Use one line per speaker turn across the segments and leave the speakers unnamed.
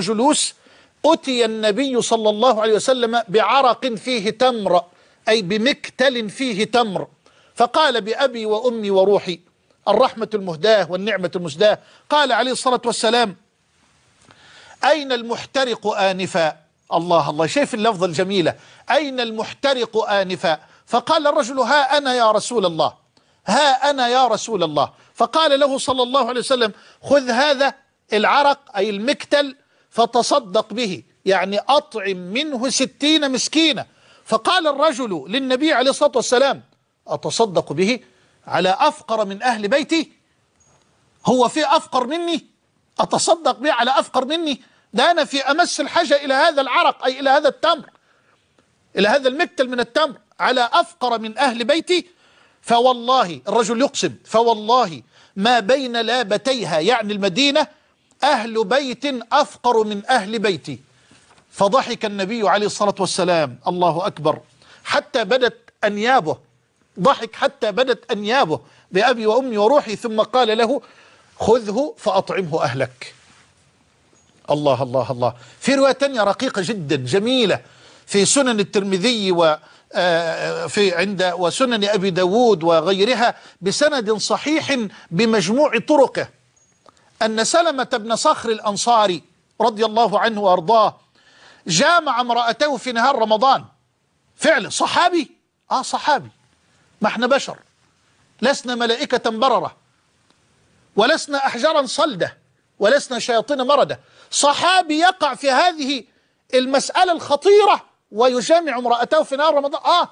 جلوس أتي النبي صلى الله عليه وسلم بعرق فيه تمر أي بمكتل فيه تمر فقال بأبي وأمي وروحي الرحمة المهداة والنعمة المسداة قال عليه الصلاة والسلام أين المحترق آنفا الله الله شايف اللفظة الجميلة أين المحترق آنفا فقال الرجل ها أنا يا رسول الله ها أنا يا رسول الله فقال له صلى الله عليه وسلم خذ هذا العرق أي المكتل فتصدق به يعني أطعم منه ستين مسكينة فقال الرجل للنبي عليه الصلاة والسلام أتصدق به على أفقر من أهل بيتي هو في أفقر مني أتصدق به على أفقر مني ده أنا في أمس الحاجة إلى هذا العرق أي إلى هذا التمر إلى هذا المكتل من التمر على أفقر من أهل بيتي فوالله الرجل يقسم فوالله ما بين لابتيها يعني المدينة أهل بيت أفقر من أهل بيتي فضحك النبي عليه الصلاة والسلام الله أكبر حتى بدت أنيابه ضحك حتى بدت أنيابه بأبي وأمي وروحي ثم قال له خذه فأطعمه أهلك الله الله الله في رواية تانية رقيقة جدا جميلة في سنن الترمذي و آه، في عند وسنن أبي داود وغيرها بسند صحيح بمجموع طرقه أن سلمة بن صخر الأنصاري رضي الله عنه وأرضاه جامع امرأته في نهار رمضان فعلا صحابي آه صحابي ما احنا بشر لسنا ملائكة بررة ولسنا أحجارا صلدة ولسنا شياطين مردة صحابي يقع في هذه المسألة الخطيرة ويجامع امرأته في نهار رمضان آه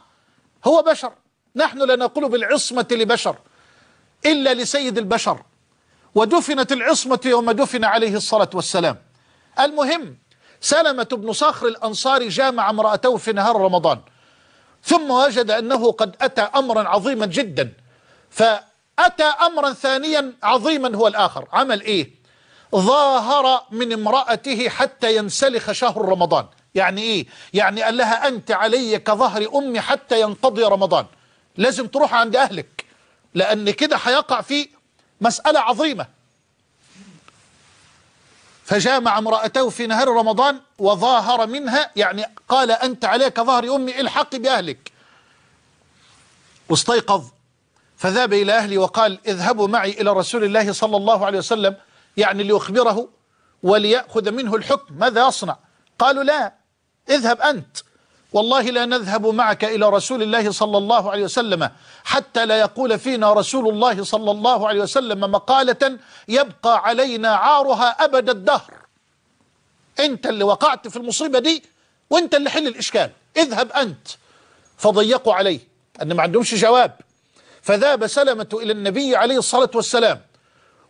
هو بشر نحن لا نقول بالعصمة لبشر إلا لسيد البشر ودفنت العصمة يوم دفن عليه الصلاة والسلام المهم سلمة بن صخر الأنصاري جامع امرأته في نهار رمضان ثم وجد أنه قد أتى أمرا عظيما جدا فأتى أمرا ثانيا عظيما هو الآخر عمل إيه ظاهر من امرأته حتى ينسلخ شهر رمضان يعني إيه يعني قال لها أنت علي كظهر أمي حتى ينقضي رمضان لازم تروح عند أهلك لأن كده هيقع في مسألة عظيمة فجامع امرأته في نهار رمضان وظاهر منها يعني قال أنت عليك ظهر أمي الحق بأهلك واستيقظ فذهب إلى أهلي وقال اذهبوا معي إلى رسول الله صلى الله عليه وسلم يعني ليخبره وليأخذ منه الحكم ماذا يصنع قالوا لا اذهب أنت والله لا نذهب معك إلى رسول الله صلى الله عليه وسلم حتى لا يقول فينا رسول الله صلى الله عليه وسلم مقالة يبقى علينا عارها أبد الدهر أنت اللي وقعت في المصيبة دي وأنت اللي حل الإشكال اذهب أنت فضيقوا عليه أن ما عندهمش جواب فذاب سلمة إلى النبي عليه الصلاة والسلام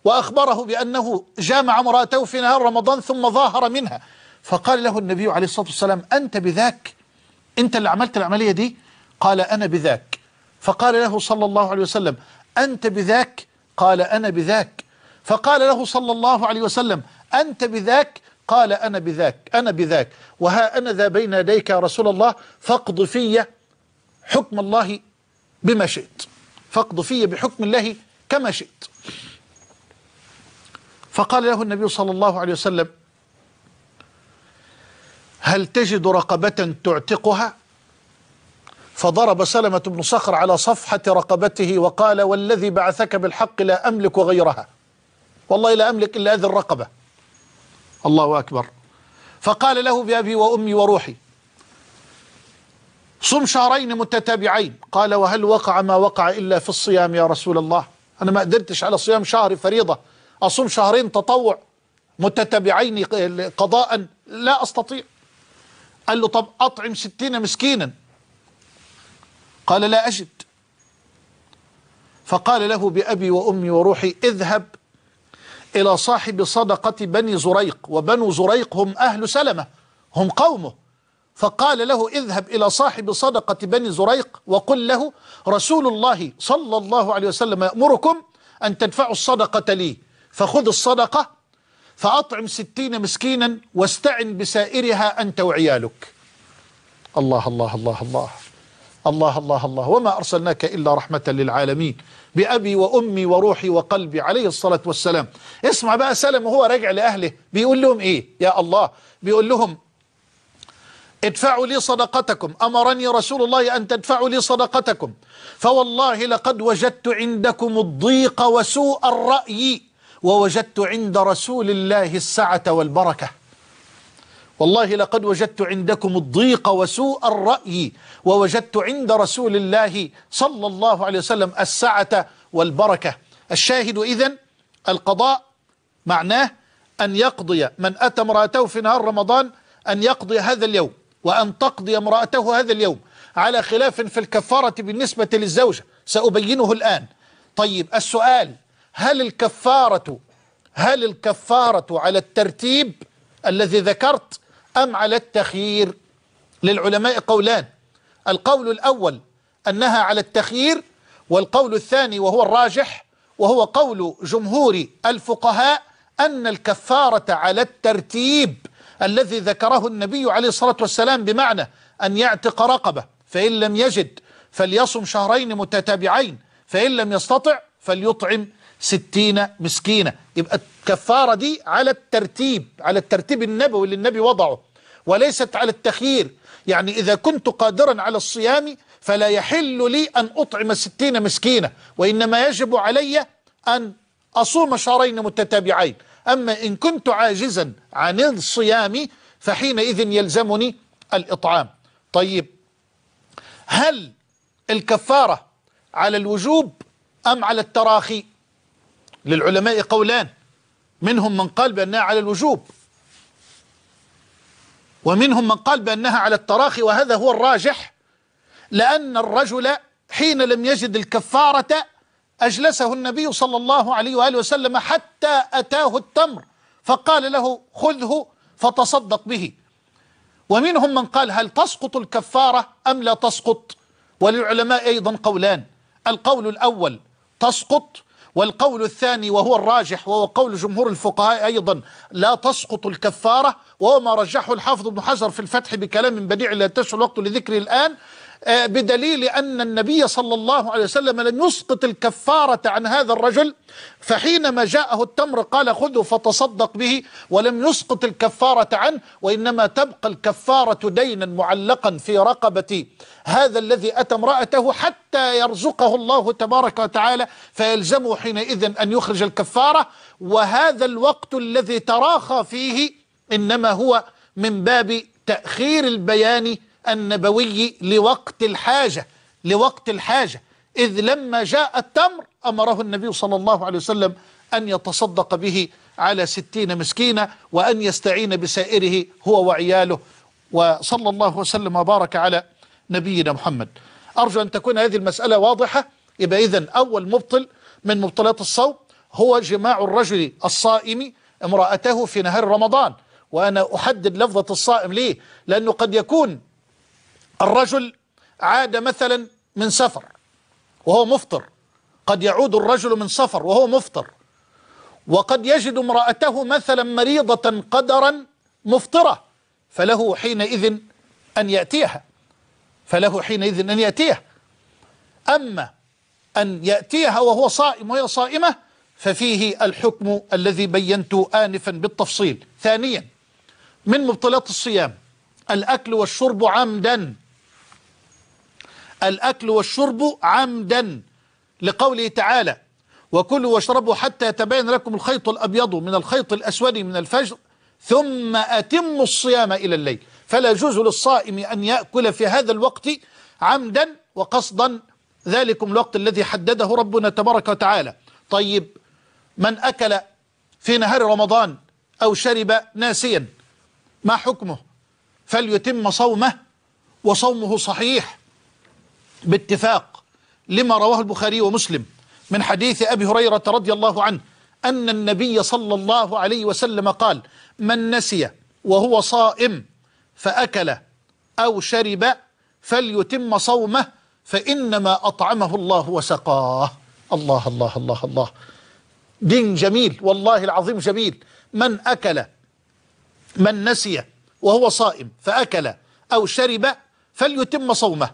وأخبره بأنه جامع امرأته في نهار رمضان ثم ظاهر منها فقال له النبي عليه الصلاة والسلام أنت بذاك أنت اللي عملت العملية دي قال أنا بذاك فقال له صلى الله عليه وسلم أنت بذاك قال أنا بذاك فقال له صلى الله عليه وسلم أنت بذاك قال أنا بذاك أنا بذاك وها أنا ذا بين يديك يا رسول الله فاقض في حكم الله بما شئت فاقض في بحكم الله كما شئت فقال له النبي صلى الله عليه وسلم هل تجد رقبة تعتقها فضرب سلمة بن صخر على صفحة رقبته وقال والذي بعثك بالحق لا أملك غيرها والله لا أملك إلا هذه الرقبة الله أكبر فقال له بأبي وأمي وروحي صم شهرين متتابعين قال وهل وقع ما وقع إلا في الصيام يا رسول الله أنا ما قدرتش على صيام شهر فريضة أصوم شهرين تطوع متتابعين قضاء لا أستطيع قال له طب أطعم ستين مسكينا قال لا أجد فقال له بأبي وأمي وروحي اذهب إلى صاحب صدقة بني زريق وبنو زريق هم أهل سلمة هم قومه فقال له اذهب إلى صاحب صدقة بني زريق وقل له رسول الله صلى الله عليه وسلم يأمركم أن تدفعوا الصدقة لي فخذ الصدقة فأطعم ستين مسكينا واستعن بسائرها أنت وعيالك الله الله الله الله الله الله الله وما أرسلناك إلا رحمة للعالمين بأبي وأمي وروحي وقلبي عليه الصلاة والسلام اسمع بقى سلم وهو راجع لأهله بيقول لهم إيه يا الله بيقول لهم ادفعوا لي صدقتكم أمرني رسول الله أن تدفعوا لي صدقتكم فوالله لقد وجدت عندكم الضيق وسوء الرأي ووجدت عند رسول الله السعة والبركة والله لقد وجدت عندكم الضيق وسوء الرأي ووجدت عند رسول الله صلى الله عليه وسلم السعة والبركة الشاهد إذن القضاء معناه أن يقضي من أتى امرأته في نهار رمضان أن يقضي هذا اليوم وأن تقضي امرأته هذا اليوم على خلاف في الكفارة بالنسبة للزوجة سأبينه الآن طيب السؤال هل الكفارة هل الكفارة على الترتيب الذي ذكرت أم على التخيير للعلماء قولان القول الأول أنها على التخيير والقول الثاني وهو الراجح وهو قول جمهور الفقهاء أن الكفارة على الترتيب الذي ذكره النبي عليه الصلاة والسلام بمعنى أن يعتق رقبة فإن لم يجد فليصم شهرين متتابعين فإن لم يستطع فليطعم ستين مسكينة يبقى الكفارة دي على الترتيب على الترتيب النبوي اللي النبي وضعه وليست على التخيير يعني إذا كنت قادرا على الصيام فلا يحل لي أن أطعم ستين مسكينة وإنما يجب علي أن أصوم شهرين متتابعين أما إن كنت عاجزا عن الصيام فحينئذ يلزمني الإطعام طيب هل الكفارة على الوجوب أم على التراخي للعلماء قولان منهم من قال بأنها على الوجوب ومنهم من قال بأنها على التراخي وهذا هو الراجح لأن الرجل حين لم يجد الكفارة أجلسه النبي صلى الله عليه وآله وسلم حتى أتاه التمر فقال له خذه فتصدق به ومنهم من قال هل تسقط الكفارة أم لا تسقط وللعلماء أيضا قولان القول الأول تسقط والقول الثاني وهو الراجح وهو قول جمهور الفقهاء أيضا لا تسقط الكفارة وهو ما رجحه الحافظ ابن حجر في الفتح بكلام بديع لا يتسع الوقت لذكره الآن آه، بدليل أن النبي صلى الله عليه وسلم لم يسقط الكفارة عن هذا الرجل فحينما جاءه التمر قال خذه فتصدق به ولم يسقط الكفارة عنه وإنما تبقى الكفارة دينا معلقا في رقبة هذا الذي أتى امرأته حتى يرزقه الله تبارك وتعالى فيلزمه حينئذ أن يخرج الكفارة وهذا الوقت الذي تراخى فيه إنما هو من باب تأخير البيان النبوي لوقت الحاجة لوقت الحاجة إذ لما جاء التمر أمره النبي صلى الله عليه وسلم أن يتصدق به على ستين مسكينة وأن يستعين بسائره هو وعياله وصلى الله وسلم وبارك على نبينا محمد أرجو أن تكون هذه المسألة واضحة يبقى إذا أول مبطل من مبطلات الصوم هو جماع الرجل الصائم امرأته في نهار رمضان وأنا أحدد لفظة الصائم ليه لأنه قد يكون الرجل عاد مثلا من سفر وهو مفطر قد يعود الرجل من سفر وهو مفطر وقد يجد امرأته مثلا مريضة قدرا مفطرة فله حينئذ أن يأتيها فله حينئذ أن يأتيها أما أن يأتيها وهو صائم وهي صائمة ففيه الحكم الذي بينته آنفا بالتفصيل ثانيا من مبطلات الصيام الأكل والشرب عمدا الأكل والشرب عمدا لقوله تعالى وكلوا واشربوا حتى يتبين لكم الخيط الأبيض من الخيط الأسود من الفجر ثم أتموا الصيام إلى الليل فلا يجوز للصائم أن يأكل في هذا الوقت عمدا وقصدا ذلكم الوقت الذي حدده ربنا تبارك وتعالى طيب من أكل في نهار رمضان أو شرب ناسيا ما حكمه فليتم صومه وصومه صحيح باتفاق لما رواه البخاري ومسلم من حديث أبي هريرة رضي الله عنه أن النبي صلى الله عليه وسلم قال من نسي وهو صائم فأكل أو شرب فليتم صومه فإنما أطعمه الله وسقاه الله الله الله الله دين جميل والله العظيم جميل من أكل من نسي وهو صائم فأكل أو شرب فليتم صومه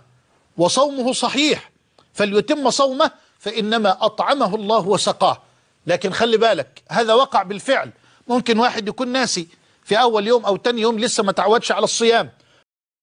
وصومه صحيح فليتم صومه فإنما أطعمه الله وسقاه لكن خلي بالك هذا وقع بالفعل ممكن واحد يكون ناسي في أول يوم أو تاني يوم لسه ما تعودش على الصيام